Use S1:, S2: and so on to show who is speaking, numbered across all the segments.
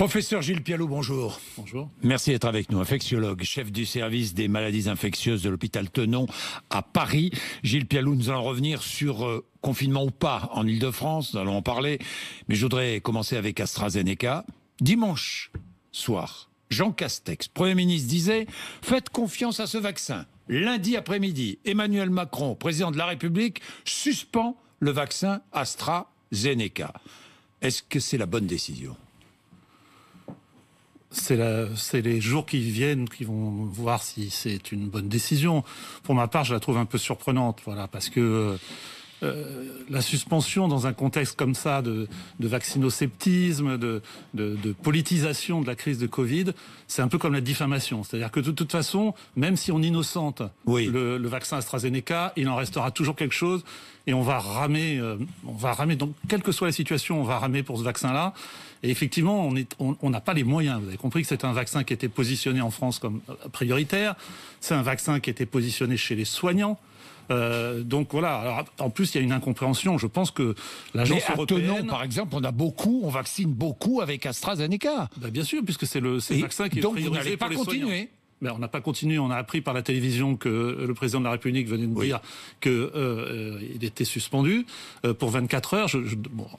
S1: Professeur Gilles Pialou, bonjour. Bonjour. Merci d'être avec nous, infectiologue, chef du service des maladies infectieuses de l'hôpital Tenon à Paris. Gilles Pialou, nous allons revenir sur euh, confinement ou pas en Ile-de-France, nous allons en parler. Mais je voudrais commencer avec AstraZeneca. Dimanche soir, Jean Castex, Premier ministre, disait Faites confiance à ce vaccin. Lundi après-midi, Emmanuel Macron, président de la République, suspend le vaccin AstraZeneca.
S2: Est-ce que c'est la bonne décision c'est les jours qui viennent qui vont voir si c'est une bonne décision. Pour ma part, je la trouve un peu surprenante, voilà, parce que euh, euh, la suspension dans un contexte comme ça de, de de, politisation de la crise de Covid, c'est un peu comme la diffamation. C'est-à-dire que de, toute façon, même si on innocente le, vaccin AstraZeneca, il en restera toujours quelque chose et on va ramer, euh, on va ramer. Donc, quelle que soit la situation, on va ramer pour ce vaccin-là. Et effectivement, on n'a on, pas les moyens. Vous avez compris que c'est un vaccin qui était positionné en France comme euh, prioritaire. C'est un vaccin qui était positionné chez les soignants. Euh, donc voilà. Alors, en plus, il y a une incompréhension. Je pense que l'agence européenne, par exemple, on a beaucoup, on vaccine beaucoup avec AstraZeneca. Bah, bien sûr, puisque c'est le, vaccin qui est priorisé pour les continuer. Mais ben, on n'a pas continué. On a appris par la télévision que le président de la République venait de dire qu'il euh, il était suspendu euh, pour 24 heures. Je,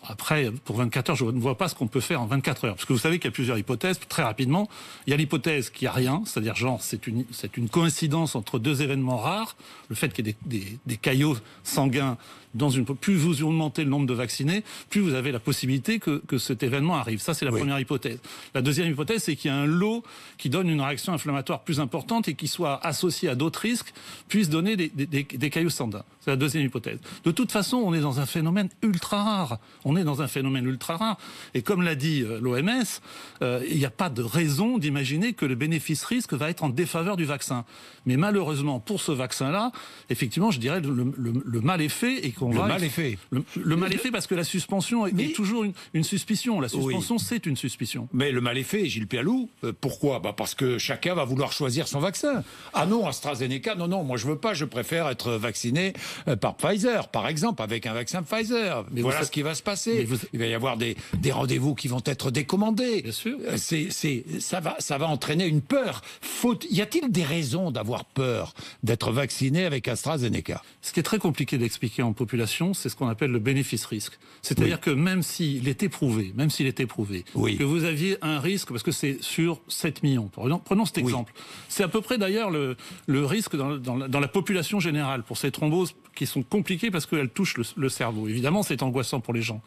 S2: après, pour 24 heures, je ne vois pas ce qu'on peut faire en 24 heures. Parce que vous savez qu'il y a plusieurs hypothèses. Très rapidement, il y a l'hypothèse qu'il n'y a rien, c'est-à-dire genre c'est une, c'est une coïncidence entre deux événements rares, le fait qu'il y ait des, des, des caillots sanguins plus vous augmentez le nombre de vaccinés, plus vous avez la possibilité que, cet événement arrive. Ça, c'est la première hypothèse. La deuxième hypothèse, c'est qu'il y a un lot qui donne une réaction inflammatoire plus importante et qui soit associé à d'autres risques, puisse donner des, cailloux sanguins. C'est la deuxième hypothèse. De toute façon, on est dans un phénomène ultra rare. On est dans un phénomène ultra rare. Et comme l'a dit euh, l'OMS, euh, il n'y a pas de raison d'imaginer que le bénéfice-risque va être en défaveur du vaccin. Mais malheureusement, pour ce vaccin-là, effectivement, je dirais le, le, mal est fait et qu'on va... Mal effet Le, mal est parce que la suspension est, toujours une, suspicion. La suspension, c'est une suspicion.
S1: Mais le mal est Gilles Pialou. Euh, pourquoi bah, Parce que chacun va vouloir choisir son vaccin. Ah non, AstraZeneca, non, non, moi je veux pas, je préfère être vacciné euh, par Pfizer, par exemple, avec un vaccin Pfizer. Mais voilà ce qui va se passer. Il va y avoir des, rendez-vous qui vont être décommandés. Bien sûr. Euh, c'est, ça, va, ça va entraîner une peur. Faute y a-t-il des raisons d'avoir peur d'être vacciné avec AstraZeneca
S2: Ce qui est très compliqué d'expliquer en population, c'est ce qu'on appelle le bénéfice-risque. C'est-à-dire que même s'il est éprouvé, même s'il est éprouvé, que vous aviez un risque, parce que c'est sur 7 millions, prenons cet exemple. C'est à peu près d'ailleurs le, le risque dans, dans la population générale pour ces thromboses qui sont compliquées parce qu'elles touchent le, cerveau. Évidemment, c'est angoissant pour les gens.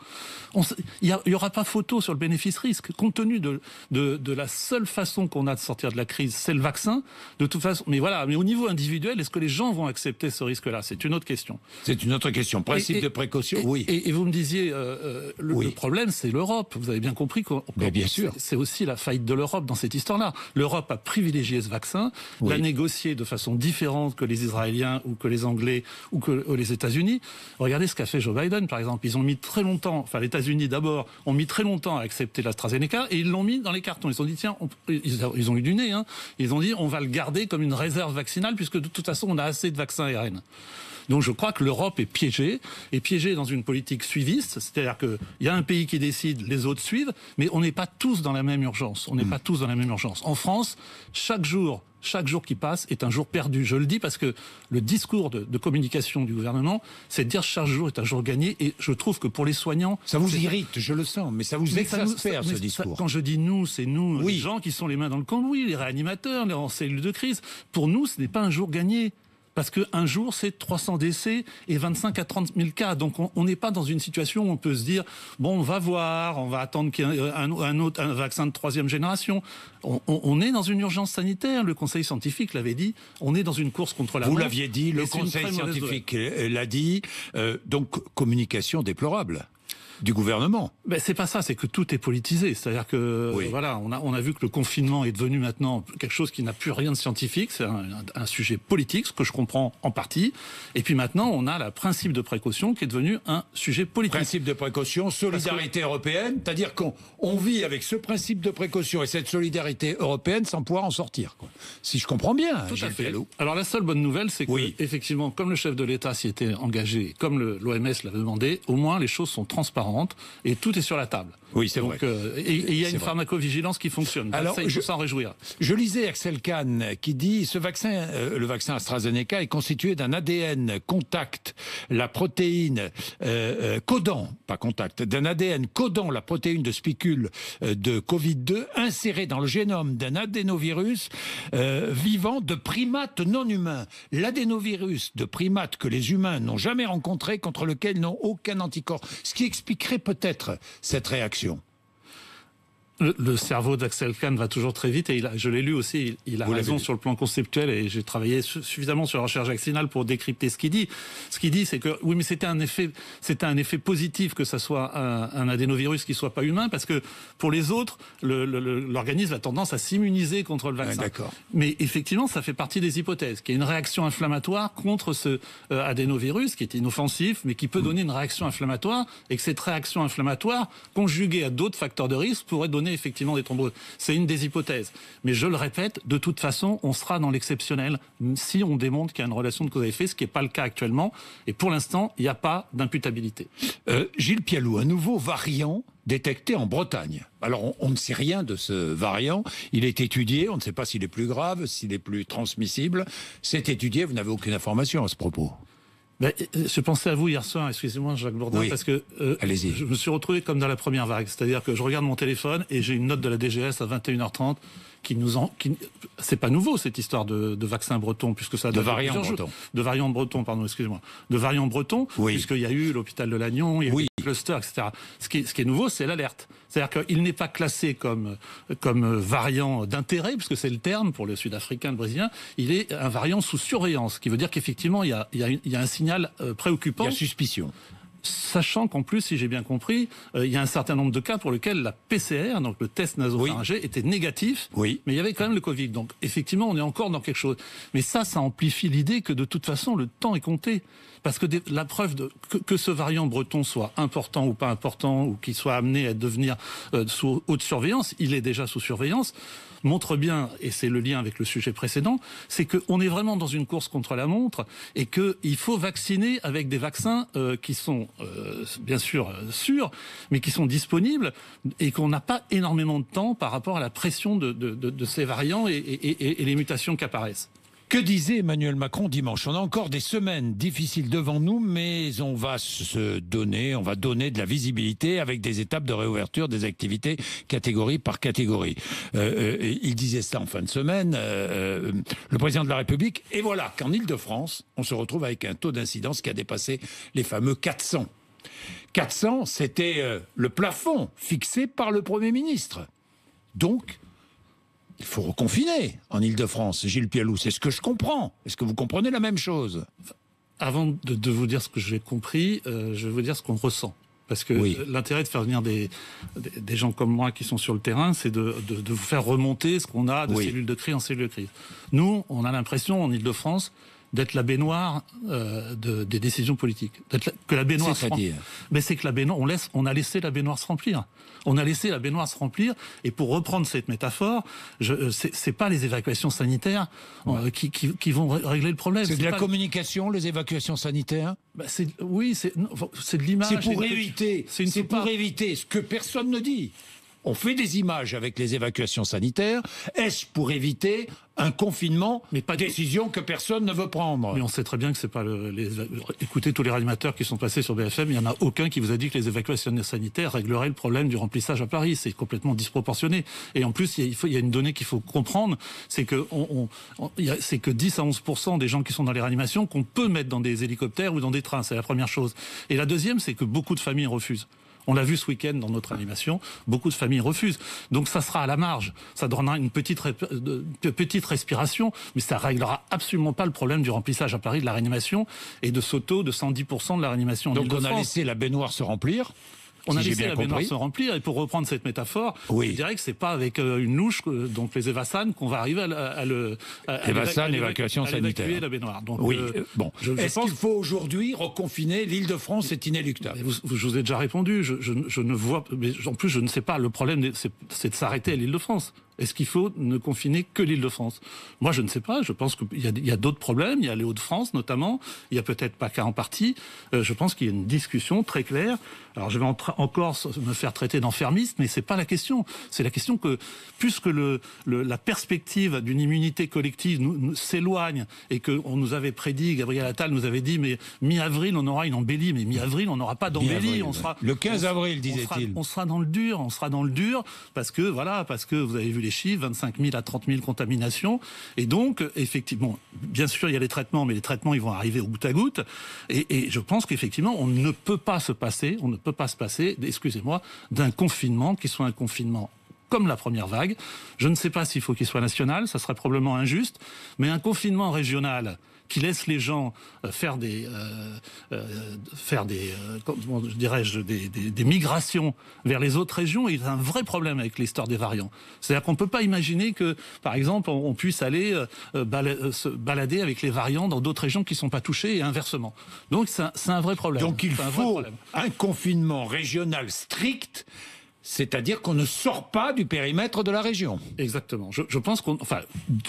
S2: Il n'y aura pas photo sur le bénéfice-risque. Compte tenu de, de, la seule façon qu'on a de sortir de la crise, c'est le vaccin. De toute façon, mais voilà, mais au niveau individuel, est-ce que les gens vont accepter ce risque-là C'est une autre question. C'est une autre question. Principe de précaution, oui. Et, vous me disiez, euh, euh, le, problème, c'est l'Europe. Vous avez bien compris que bien sûr, c'est aussi la faillite de l'Europe dans cette histoire-là. L'Europe a privilégié ce vaccin, l'a négocié de façon différente que les Israéliens ou que les Anglais ou que euh, les États-Unis. Regardez ce qu'a fait Joe Biden, par exemple. Ils ont mis très longtemps, enfin les États-Unis d'abord, ont mis très longtemps à accepter l'AstraZeneca et ils l'ont mis dans les cartons. Ils ont dit, tiens, ils, ont eu du nez, hein. ils ont dit, on va le garder comme une réserve vaccinale puisque de toute façon, on a assez de vaccins ARN. Donc je crois que l'Europe est piégée, est piégée dans une politique suiviste, c'est-à-dire qu'il y a un pays qui décide, les autres suivent, mais on n'est pas tous dans la même urgence. On n'est hmm. pas tous dans la même urgence. En France, chaque jour, chaque jour qui passe est un jour perdu. Je le dis parce que le discours de, communication du gouvernement, c'est dire chaque jour est un jour gagné. Et je trouve que pour les soignants, ça vous irrite, je le sens, mais ça vous exaspère ce discours. quand je dis nous, c'est nous, les gens qui sont les mains dans le cambouis, les réanimateurs, les en de crise. Pour nous, ce n'est pas un jour gagné parce qu'un jour, c'est 300 décès et 25 à 30 000 cas. Donc, on n'est pas dans une situation où on peut se dire, bon, on va voir, on va attendre qu'il y ait un, autre un vaccin de troisième génération. On, on, on, est dans une urgence sanitaire. Le Conseil scientifique l'avait dit. On est dans une course contre la Vous l'aviez dit, le Conseil scientifique
S1: l'a dit. Euh, donc, communication déplorable du gouvernement.
S2: Mais c'est pas ça, c'est que tout est politisé. C'est-à-dire que voilà, on a, on a vu que le confinement est devenu maintenant quelque chose qui n'a plus rien de scientifique, c'est un, sujet politique, ce que je comprends en partie. Et puis maintenant, on a le principe de précaution qui est devenu un sujet politique. Principe de précaution, solidarité
S1: européenne, c'est-à-dire qu'on on vit avec ce principe de précaution et cette solidarité européenne sans pouvoir en sortir. Si je comprends bien. Tout à fait.
S2: Alors la seule bonne nouvelle, c'est que oui. effectivement, comme le chef de l'État s'y était engagé, comme l'OMS l'avait demandé, au moins les choses sont transparentes et tout est sur la table. Oui, c'est vrai. Euh, et il y a une pharmacovigilance qui fonctionne. Alors, il faut s'en réjouir. Je
S1: lisais Axel Kahn qui dit ce vaccin, euh, le vaccin AstraZeneca, est constitué d'un ADN contact, la protéine euh, euh, codant, pas contact, d'un ADN codant la protéine de spicule de Covid-2 insérée dans le génome d'un adénovirus vivant de primates non humains. L'adénovirus de primates que les humains n'ont jamais rencontré, contre lequel n'ont aucun anticorps. Ce qui explique crée peut-être
S2: cette réaction le, cerveau d'Axel Kahn va toujours très vite et il je l'ai lu aussi, il, a raison sur le plan conceptuel et j'ai travaillé suffisamment sur la recherche vaccinale pour décrypter ce qu'il dit. Ce qu'il dit, c'est que oui, mais c'était un effet, c'était un effet positif que ça soit un, adénovirus qui soit pas humain parce que pour les autres, l'organisme a tendance à s'immuniser contre le vaccin. mais effectivement, ça fait partie des hypothèses, qu'il y a une réaction inflammatoire contre ce euh, adénovirus qui est inoffensif mais qui peut mm. donner une réaction inflammatoire et que cette réaction inflammatoire conjuguée à d'autres facteurs de risque pourrait donner effectivement des thromboses. C'est une des hypothèses. Mais je le répète, de toute façon, on sera dans l'exceptionnel si on démontre qu'il y a une relation de cause à effet, ce qui n'est pas le cas actuellement. Et pour l'instant, il n'y a pas d'imputabilité. Euh, Gilles Pialou, un nouveau variant
S1: détecté en Bretagne. Alors on, ne sait rien de ce variant, il est étudié, on ne sait pas s'il est plus grave, s'il est plus transmissible. C'est étudié, vous n'avez aucune information à ce propos
S2: je ben, pensais à vous hier soir, excusez-moi Jacques Bourdin, parce que euh, je me suis retrouvé comme dans la première vague, c'est-à-dire que je regarde mon téléphone et j'ai une note de la DGS à 21h30 nous c'est pas nouveau cette histoire de, de vaccin breton puisque ça de variant de breton, pardon, excusez-moi, de variant breton, oui. puisqu'il y a eu l'hôpital de Lannion, il y a eu le cluster, etc. Ce qui, est nouveau, c'est l'alerte. C'est-à-dire qu'il n'est pas classé comme, comme variant d'intérêt, puisque c'est le terme pour le Sud-Africain, le Brésilien. Il est un variant sous surveillance, ce qui veut dire qu'effectivement, il, il y a, un signal euh, préoccupant. Il y a suspicion sachant qu'en plus, si j'ai bien compris, euh, il y a un certain nombre de cas pour lesquels la PCR, donc le test nasopharyngé, était négatif, oui. mais il y avait quand même le Covid. Donc effectivement, on est encore dans quelque chose. Mais ça, ça amplifie l'idée que de toute façon, le temps est compté. Parce que la preuve de, que, ce variant breton soit important ou pas important, ou qu'il soit amené à devenir euh, sous haute surveillance, il est déjà sous surveillance montre bien, et c'est le lien avec le sujet précédent, c'est qu'on est vraiment dans une course contre la montre et qu'il faut vacciner avec des vaccins euh, qui sont euh, bien sûr euh, sûrs, mais qui sont disponibles et qu'on n'a pas énormément de temps par rapport à la pression de, ces variants et les mutations qui apparaissent. Que disait Emmanuel Macron dimanche On a encore des semaines
S1: difficiles devant nous, mais on va se donner, on va donner de la visibilité avec des étapes de réouverture des activités catégorie par catégorie. Euh, euh, il disait ça en fin de semaine, euh, le président de la République, et voilà qu'en Ile-de-France, on se retrouve avec un taux d'incidence qui a dépassé les fameux 400. 400, c'était le plafond fixé par le Premier ministre. Donc, il faut reconfiner en Ile-de-France, Gilles Pialou. C'est ce que je comprends. Est-ce que vous comprenez la même chose Avant
S2: de, vous dire ce que j'ai compris, euh, je vais vous dire ce qu'on ressent. Parce que l'intérêt de faire venir des, des, gens comme moi qui sont sur le terrain, c'est de, vous faire remonter ce qu'on a de cellules de crise en cellules de crise. Nous, on a l'impression en Ile-de-France d'être la baignoire euh, des décisions politiques. que la baignoire Mais c'est que la baignoire, on, laisse, on a laissé la baignoire se remplir. On a laissé la baignoire se remplir. Et pour reprendre cette métaphore, je, euh, c'est, pas les évacuations sanitaires euh, qui, vont régler le problème. C'est, de la communication, les évacuations sanitaires. Bah, oui, c'est, c'est de l'image. C'est
S1: C'est, pour éviter ce que personne ne dit on fait des images avec les évacuations sanitaires. Est-ce pour éviter
S2: un confinement, mais pas décision que personne
S1: ne veut prendre.
S2: Mais on sait très bien que c'est pas les, écoutez tous les animateurs qui sont passés sur BFM, il y en a aucun qui vous a dit que les évacuations sanitaires régleraient le problème du remplissage à Paris. C'est complètement disproportionné. Et en plus, il, faut, y a une donnée qu'il faut comprendre, c'est que on, c'est que 10 à 11 des gens qui sont dans les réanimations qu'on peut mettre dans des hélicoptères ou dans des trains. C'est la première chose. Et la deuxième, c'est que beaucoup de familles refusent. On l'a vu ce week-end dans notre animation, beaucoup de familles refusent. Donc ça sera à la marge, ça donnera une petite, petite respiration, mais ça réglera absolument pas le problème du remplissage à Paris de la réanimation et de ce taux de 110% de la réanimation. Donc on a laissé la baignoire se remplir on a laissé la baignoire se remplir. Et pour reprendre cette métaphore, oui. je dirais que c'est pas avec euh, une louche, euh, donc les évassanes, qu'on va arriver à, le à, évacuation sanitaire. la baignoire. Donc, oui. Euh, bon. Est-ce qu'il faut aujourd'hui reconfiner l'Île-de-France C'est inéluctable. Vous, je vous ai déjà répondu. Je, ne vois, mais en plus, je ne sais pas. Le problème, c'est de s'arrêter à l'Île-de-France. Est-ce qu'il faut ne confiner que l'Île-de-France Moi, je ne sais pas. Je pense qu'il y a, d'autres problèmes. Il y a les Hauts-de-France, notamment. Il y a peut-être pas qu'à en partie. Euh, je pense qu'il y a une discussion très claire. Alors, je vais encore me faire traiter d'enfermiste, mais c'est pas la question. C'est la question que, puisque le, la perspective d'une immunité collective s'éloigne et qu'on nous avait prédit, Gabriel Attal nous avait dit, mais mi-avril, on aura une embellie. Mais mi-avril, on n'aura pas d'embellie. On sera le 15 avril, disait-il. on sera dans le dur. On sera dans le dur parce que voilà, parce que vous avez vu les chiffres, 25 000 à 30 000 contaminations. Et donc, effectivement, bien sûr, il y a les traitements, mais les traitements, ils vont arriver au goutte à goutte. Et, et je pense qu'effectivement, on ne peut pas se passer, on ne peut pas se passer, excusez-moi, d'un confinement qui soit un confinement comme la première vague. Je ne sais pas s'il faut qu'il soit national, ça serait probablement injuste, mais un confinement régional qui laisse les gens euh, faire des, euh, euh, faire des, comment dirais-je, des, migrations vers les autres régions est un vrai problème avec l'histoire des variants. C'est-à-dire qu'on ne peut pas imaginer que, par exemple, on, puisse aller se balader avec les variants dans d'autres régions qui ne sont pas touchées et inversement. Donc c'est un, vrai problème. Donc il faut un confinement régional strict
S1: c'est-à-dire qu'on ne sort pas du périmètre de la région. Exactement. Je, pense qu'on, enfin,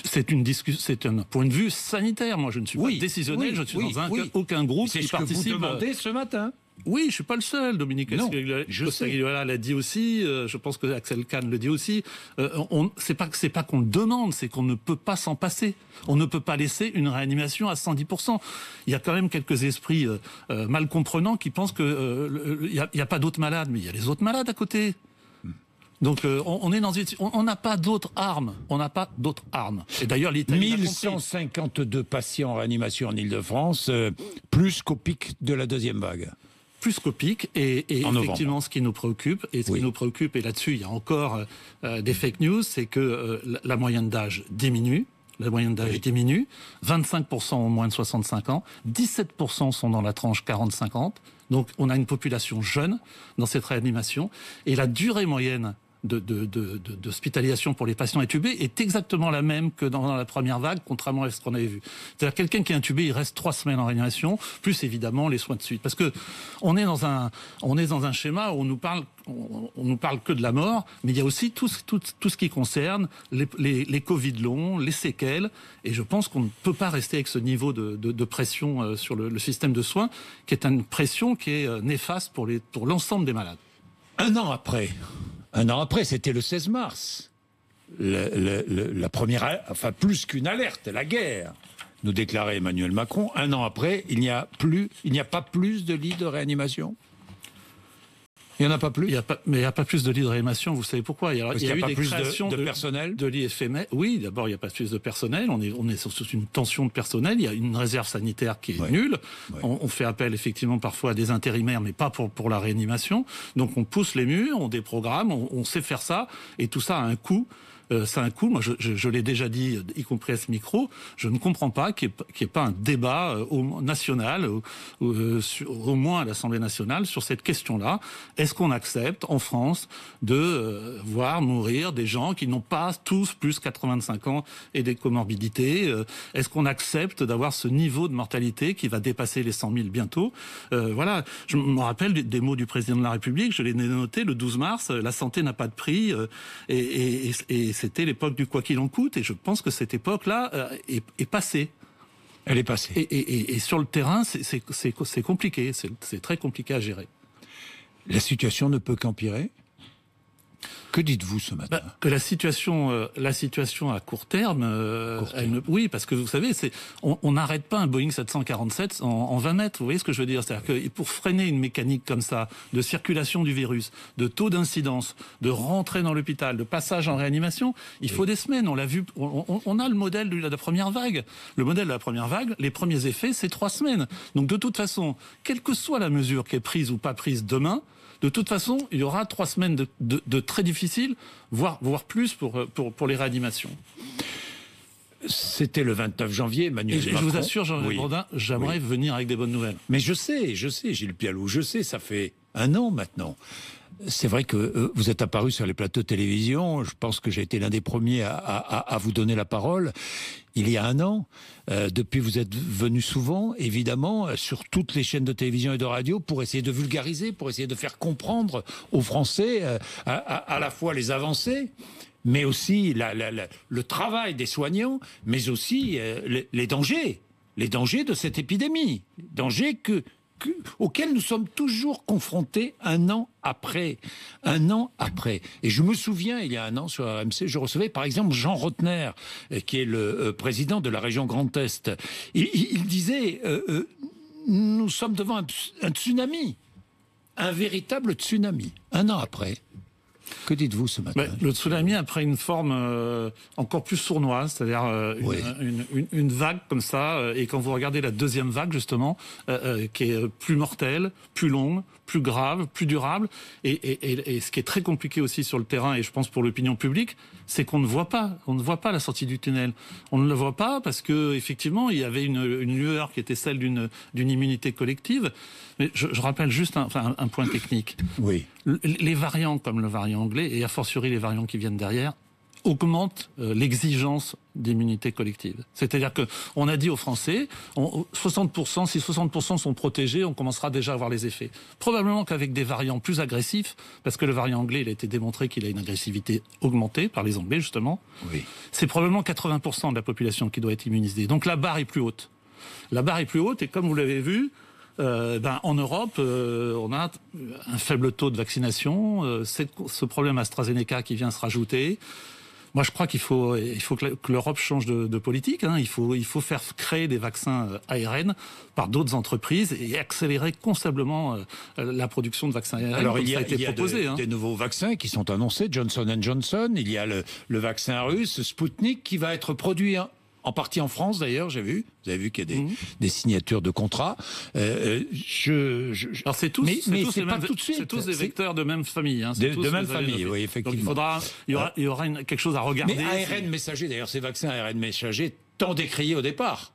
S2: c'est une discussion, c'est un point de vue sanitaire. Moi, je ne suis pas décisionnel. je ne suis dans aucun groupe qui participe. C'est que vous ce matin. Oui, je suis pas le seul, Dominique non, je l'a dit aussi, euh, je pense que Axel Kahn le dit aussi. Ce euh, on c'est pas que c'est pas qu'on le demande, c'est qu'on ne peut pas s'en passer. On ne peut pas laisser une réanimation à 110 Il y a quand même quelques esprits euh, mal comprenants qui pensent que il n'y a, pas d'autres malades, mais il y a les autres malades à côté. Donc on, est on n'a pas d'autres armes, on n'a pas d'autres armes.
S1: Et d'ailleurs l'Italie 1152 patients en réanimation en Île-de-France, plus qu'au pic de la deuxième vague
S2: plus Et, effectivement, ce qui nous préoccupe, et ce qui nous préoccupe, et là-dessus, il y a encore euh, euh, des fake news, c'est que euh, la moyenne d'âge diminue. La moyenne d'âge diminue. 25% ont moins de 65 ans. 17% sont dans la tranche 40-50. Donc, on a une population jeune dans cette réanimation. Et la durée moyenne d'hospitalisation de, pour les patients intubés est exactement la même que dans la première vague, contrairement à ce qu'on avait vu. C'est-à-dire quelqu'un qui est intubé, il reste trois semaines en réanimation, plus évidemment les soins de suite. Parce que on est dans un, on est dans un schéma où on nous parle on, nous parle que de la mort, mais il y a aussi tout, ce qui concerne les, les, Covid longs, les séquelles, et je pense qu'on ne peut pas rester avec ce niveau de, de, pression euh, sur le, système de soins, qui est une pression qui est euh, néfaste pour l'ensemble des malades. Un an après, un an après, c'était le 16 mars.
S1: la première, enfin plus qu'une alerte, la guerre, nous déclarait Emmanuel Macron. Un an après, il n'y a plus,
S2: il n'y a pas plus de lits de réanimation. Il n'y en a pas plus. Il y a pas, mais il n'y a pas plus de lits de réanimation. Vous savez pourquoi Il y a, eu des plus de, personnel, de lits Oui, d'abord il n'y a pas plus de personnel. On est on est sous une tension de personnel. Il y a une réserve sanitaire qui est nulle. On, fait appel effectivement parfois à des intérimaires, mais pas pour la réanimation. Donc on pousse les murs, on déprogramme, on, on sait faire ça, et tout ça a un coût euh, ça a un coût. Moi, je, je, je l'ai déjà dit, y compris à ce micro, je ne comprends pas qu'il n'y ait, ait, pas un débat euh, au, national, au, euh, euh, au, moins à l'Assemblée nationale, sur cette question-là. Est-ce qu'on accepte en France de voir mourir des gens qui n'ont pas tous plus 85 ans et des comorbidités Est-ce qu'on accepte d'avoir ce niveau de mortalité qui va dépasser les 100 000 bientôt Voilà, je me rappelle des mots du président de la République, je l'ai noté le 12 mars, la santé n'a pas de prix et, et, et c'était l'époque du quoi qu'il en coûte, et je pense que cette époque-là euh, est, passée. Elle est passée. et sur le terrain, c'est compliqué, c'est très compliqué à gérer.
S1: La situation ne peut
S2: qu'empirer que dites-vous ce matin bah, Que la situation, euh, la situation à court terme, euh, oui, parce que vous savez, c'est on n'arrête pas un Boeing 747 en, 20 mètres. Vous voyez ce que je veux dire C'est-à-dire que pour freiner une mécanique comme ça de circulation du virus, de taux d'incidence, de rentrée dans l'hôpital, de passage en réanimation, il faut des semaines. On l'a vu, on, on, a le modèle de la première vague. Le modèle de la première vague, les premiers effets, c'est trois semaines. Donc de toute façon, quelle que soit la mesure qui est prise ou pas prise demain, de toute façon, il y aura trois semaines de, très difficiles, voire, voire plus pour, pour, les réanimations. C'était le 29 janvier, Emmanuel je vous assure, jean j'aimerais venir avec des bonnes nouvelles.
S1: Mais je sais, je sais, Gilles Pialou, je sais, ça fait un an maintenant c'est vrai que euh, vous êtes apparu sur les plateaux de télévision. Je pense que j'ai été l'un des premiers à, vous donner la parole il y a un an. Euh, depuis, vous êtes venu souvent, évidemment, euh, sur toutes les chaînes de télévision et de radio pour essayer de vulgariser, pour essayer de faire comprendre aux Français à, la fois les avancées, mais aussi le travail des soignants, mais aussi les, les dangers les dangers de cette épidémie, dangers que auquel nous sommes toujours confrontés un an après, un an après. Et je me souviens, il y a un an sur RMC, je recevais par exemple Jean Rotner, euh, qui est le euh, président de la région Grand Est. Il, disait, euh, nous sommes devant un tsunami, un véritable tsunami,
S2: un an après. Que dites-vous ce matin Le tsunami a pris une forme euh, encore plus sournoise, c'est-à-dire euh, une, vague comme ça. Euh, et quand vous regardez la deuxième vague, justement, qui est plus mortelle, plus longue, plus grave, plus durable. Et, ce qui est très compliqué aussi sur le terrain, et je pense pour l'opinion publique, c'est qu'on ne voit pas, on ne voit pas la sortie du tunnel. On ne le voit pas parce que effectivement, il y avait une, lueur qui était celle d'une immunité collective. Mais je, rappelle juste un, un point technique. Oui les variants comme le variant anglais, et a fortiori les variants qui viennent derrière, augmentent euh, l'exigence d'immunité collective. C'est-à-dire que on a dit aux Français, 60%, si 60% sont protégés, on commencera déjà à voir les effets. Probablement qu'avec des variants plus agressifs, parce que le variant anglais, il a été démontré qu'il a une agressivité augmentée par les Anglais justement. Oui. C'est probablement 80% de la population qui doit être immunisée. Donc la barre est plus haute. La barre est plus haute et comme vous l'avez vu, euh, ben, en Europe, euh, on a un faible taux de vaccination, euh, C'est ce problème AstraZeneca qui vient se rajouter. Moi, je crois qu'il faut, il faut que l'Europe change de, politique. Hein. Il, faut, il faut faire créer des vaccins ARN par d'autres entreprises et accélérer constamment la production de vaccins ARN. Alors, il y a, été hein. des
S1: nouveaux vaccins qui sont annoncés Johnson Johnson. Il y a le, le vaccin russe Sputnik qui va être produit hein en partie en France d'ailleurs, j'ai vu. Vous avez vu qu'il y a des, mhm. signatures de contrats.
S2: Euh, euh, je, Alors c'est tous, tous des vecteurs
S1: de même famille. Hein. De, même famille, oui, effectivement. il faudra, il
S2: y aura, quelque chose à regarder. Mais ARN
S1: messager, d'ailleurs, ces vaccins ARN messager tant décriés au départ.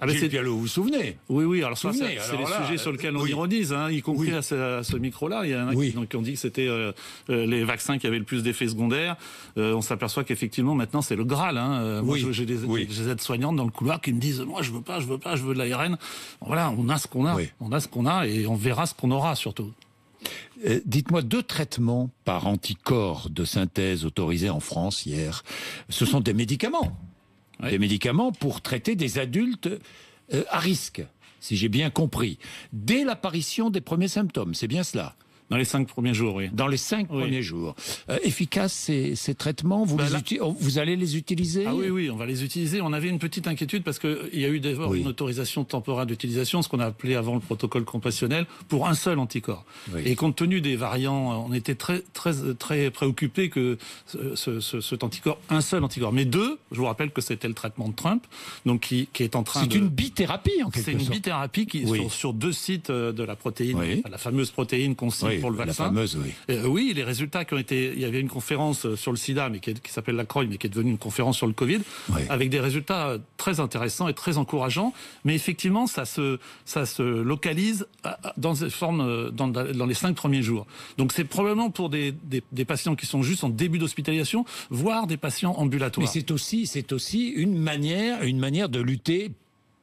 S1: Ah, Gilles vous vous
S2: souvenez Oui, oui, alors, ça, c'est les sujets sur lesquels on ironise, hein. y compris à ce, micro-là. Il y en a qui, donc, ont dit que c'était euh, euh, les vaccins qui avaient le plus d'effets secondaires. Euh, on s'aperçoit qu'effectivement, maintenant, c'est le Graal. Hein. Moi, j'ai des, aides-soignantes dans le couloir qui me disent « Moi, je veux pas, je veux pas, je veux de l'ARN ». Voilà, on a ce qu'on a. On a ce qu'on a et on verra ce qu'on aura, surtout. Dites-moi,
S1: deux traitements par anticorps de synthèse autorisés en France hier, ce sont des médicaments des médicaments pour traiter des adultes euh, à risque, si j'ai bien compris, dès l'apparition des premiers symptômes. C'est bien cela dans les cinq premiers jours, oui. Dans les cinq premiers jours. efficace euh, efficaces ces, ces, traitements, vous, bah
S2: oh, vous allez les utiliser Ah oui, oui, on va les utiliser. On avait une petite inquiétude parce qu'il y a eu d'abord une autorisation temporaire d'utilisation, ce qu'on a appelé avant le protocole compassionnel, pour un seul anticorps. Et compte tenu des variants, on était très, très, très préoccupé que ce, cet anticorps, un seul anticorps, mais deux, je vous rappelle que c'était le traitement de Trump, donc qui, qui est en train C'est une bithérapie en quelque sorte. C'est une bithérapie qui, oui. sur, deux sites euh, de la protéine, la fameuse protéine Oui le vaccin. La fameuse, oui. Euh, oui, les résultats qui ont été. Il y avait une conférence euh, sur le sida, mais qui, s'appelle la Croix, mais qui est devenue une conférence sur le Covid, avec des résultats euh, très intéressants et très encourageants. Mais effectivement, ça se, ça se localise dans, dans, dans les cinq premiers jours. Donc c'est probablement pour des, des, patients qui sont juste en début d'hospitalisation, voire des patients ambulatoires. Mais c'est aussi, c'est aussi une
S1: manière, une manière de lutter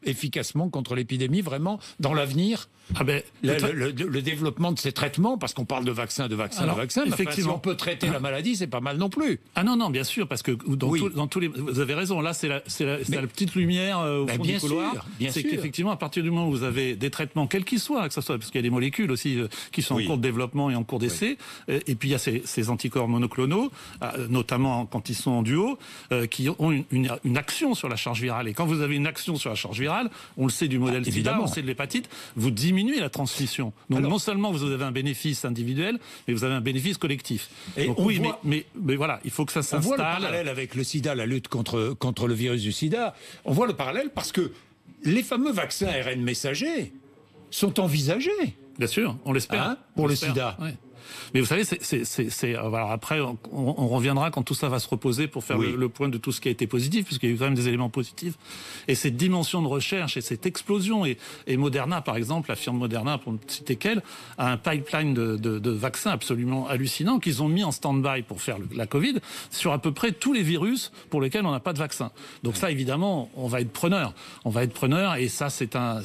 S1: efficacement contre l'épidémie, vraiment, dans l'avenir ah ben, le, développement de ces traitements, parce qu'on parle de vaccins, de vaccins, de vaccins, effectivement. si on peut
S2: traiter la maladie, c'est pas mal non plus. Ah non, non, bien sûr, parce que dans, dans tous les... Vous avez raison, là, c'est la, petite lumière euh, au ben, fond du couloir. C'est qu'effectivement, à partir du moment où vous avez des traitements, quels qu'ils soient, que ce soit, parce qu'il y a des molécules aussi euh, qui sont en cours de développement et en cours d'essai, euh, et puis il y a ces, anticorps monoclonaux, notamment quand ils sont en duo, qui ont une action sur la charge virale. Et quand vous avez une action sur la charge virale, on le sait du modèle SIDA, ah, on sait de l'hépatite, vous diminuez la transmission. Donc non seulement vous avez un bénéfice individuel, mais vous avez un bénéfice collectif. Et oui, mais, voilà, il faut que ça s'installe. On voit le parallèle avec le SIDA, la
S1: lutte contre, contre le virus du SIDA. On voit le parallèle parce que les fameux vaccins ARN messagers sont envisagés.
S2: Bien sûr, on l'espère. Hein, pour le SIDA. Mais vous savez, c'est alors euh, après, on, reviendra quand tout ça va se reposer pour faire le, point de tout ce qui a été positif, puisqu'il y a eu quand même des éléments positifs. Et cette dimension de recherche et cette explosion et, Moderna, par exemple, la firme Moderna, pour ne citer qu'elle, a un pipeline de, vaccins absolument hallucinant qu'ils ont mis en stand-by pour faire la Covid sur à peu près tous les virus pour lesquels on n'a pas de vaccin. Donc ça, évidemment, on va être preneur. On va être preneur et ça, c'est un,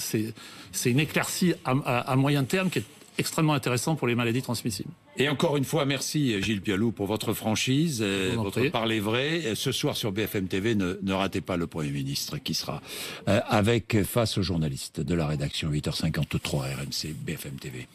S2: une éclaircie à moyen terme qui est extrêmement intéressant pour les maladies transmissibles.
S1: Et encore une fois, merci Gilles Pialou pour votre franchise, bon votre parler vrai. ce soir sur BFM TV, ne, ne, ratez pas le Premier ministre qui sera euh, avec face aux journalistes de la rédaction 8h53 RMC BFM TV.